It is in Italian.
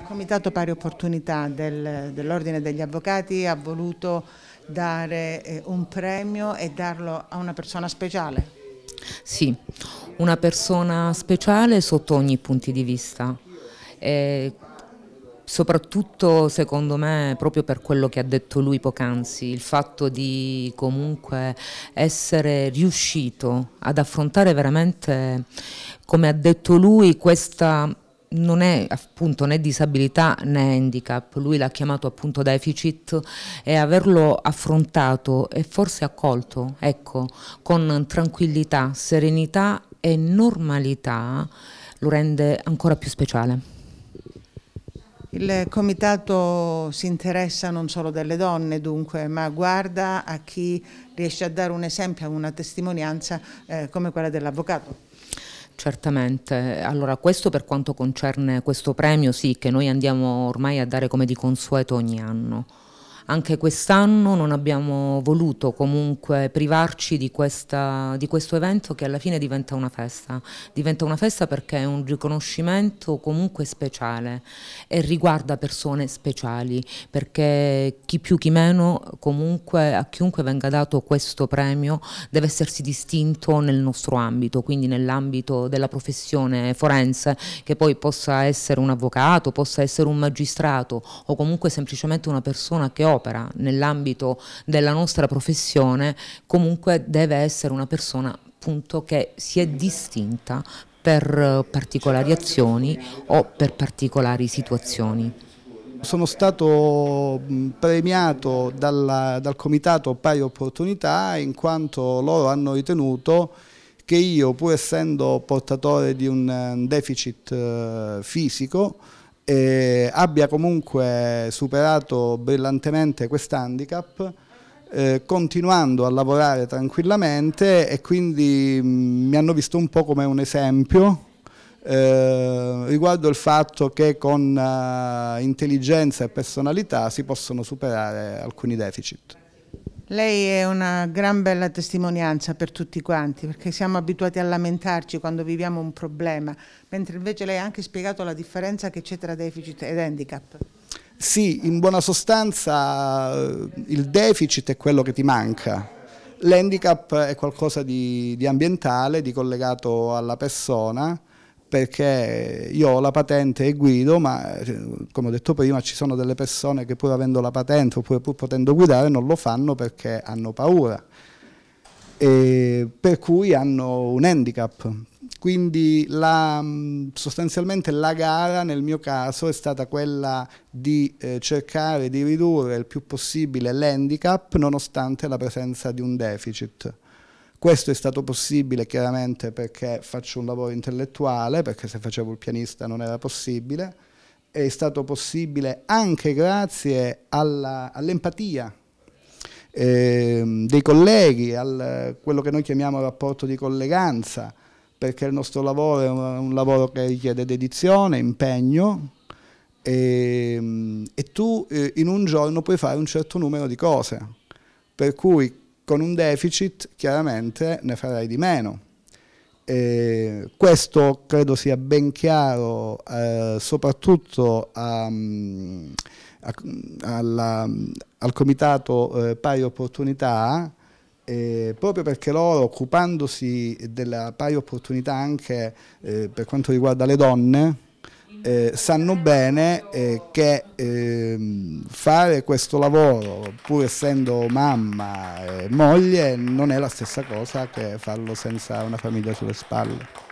Il Comitato Pari Opportunità del, dell'Ordine degli Avvocati ha voluto dare eh, un premio e darlo a una persona speciale. Sì, una persona speciale sotto ogni punto di vista. E soprattutto secondo me proprio per quello che ha detto lui poc'anzi, il fatto di comunque essere riuscito ad affrontare veramente, come ha detto lui, questa non è appunto né disabilità né handicap, lui l'ha chiamato appunto deficit e averlo affrontato e forse accolto, ecco, con tranquillità, serenità e normalità lo rende ancora più speciale. Il comitato si interessa non solo delle donne dunque, ma guarda a chi riesce a dare un esempio, una testimonianza eh, come quella dell'avvocato. Certamente, allora questo per quanto concerne questo premio sì che noi andiamo ormai a dare come di consueto ogni anno. Anche quest'anno non abbiamo voluto comunque privarci di, questa, di, questo evento che alla fine diventa una festa. Diventa una festa perché è un riconoscimento comunque speciale e riguarda persone speciali, perché chi più chi meno comunque a chiunque venga dato questo premio deve essersi distinto nel nostro ambito, quindi nell'ambito della professione forense, che poi possa essere un avvocato, possa essere un magistrato o comunque semplicemente una persona che opera opera nell'ambito della nostra professione comunque deve essere una persona appunto, che si è distinta per particolari azioni o per particolari situazioni. Sono stato premiato dalla, dal comitato Pari Opportunità in quanto loro hanno ritenuto che io, pur essendo portatore di un eh, deficit eh, fisico, eh, abbia comunque superato brillantemente quest'handicap eh, continuando a lavorare tranquillamente e quindi mh, mm, mi hanno visto un po' come un esempio eh, riguardo il fatto che con eh, intelligenza e personalità si possono superare alcuni deficit. Lei è una gran bella testimonianza per tutti quanti, perché siamo abituati a lamentarci quando viviamo un problema, mentre invece lei ha anche spiegato la differenza che c'è tra deficit ed handicap. Sì, in buona sostanza eh, il deficit è quello che ti manca. L'handicap è qualcosa di, di ambientale, di collegato alla persona, perché io ho la patente e guido, ma eh, come ho detto prima ci sono delle persone che pur avendo la patente oppure pur potendo guidare non lo fanno perché hanno paura, e per cui hanno un handicap. Quindi la, mm, sostanzialmente la gara nel mio caso è stata quella di eh, cercare di ridurre il più possibile l'handicap nonostante la presenza di un deficit. Questo è stato possibile chiaramente perché faccio un lavoro intellettuale, perché se facevo il pianista non era possibile, è stato possibile anche grazie all'empatia eh, dei colleghi, al, quello che noi chiamiamo rapporto di colleganza, perché il nostro lavoro è un, un lavoro che richiede dedizione, impegno, e, ehm, e tu eh, in un giorno puoi fare un certo numero di cose. Per cui con un deficit chiaramente ne farai di meno. E questo credo sia ben chiaro eh, soprattutto a, ehm, a, alla, al Comitato eh, Pari Opportunità, eh, proprio perché loro occupandosi della pari opportunità anche eh, per quanto riguarda le donne, eh, sanno bene eh, che eh, fare questo lavoro, pur essendo mamma e moglie, non è la stessa cosa che farlo senza una famiglia sulle spalle.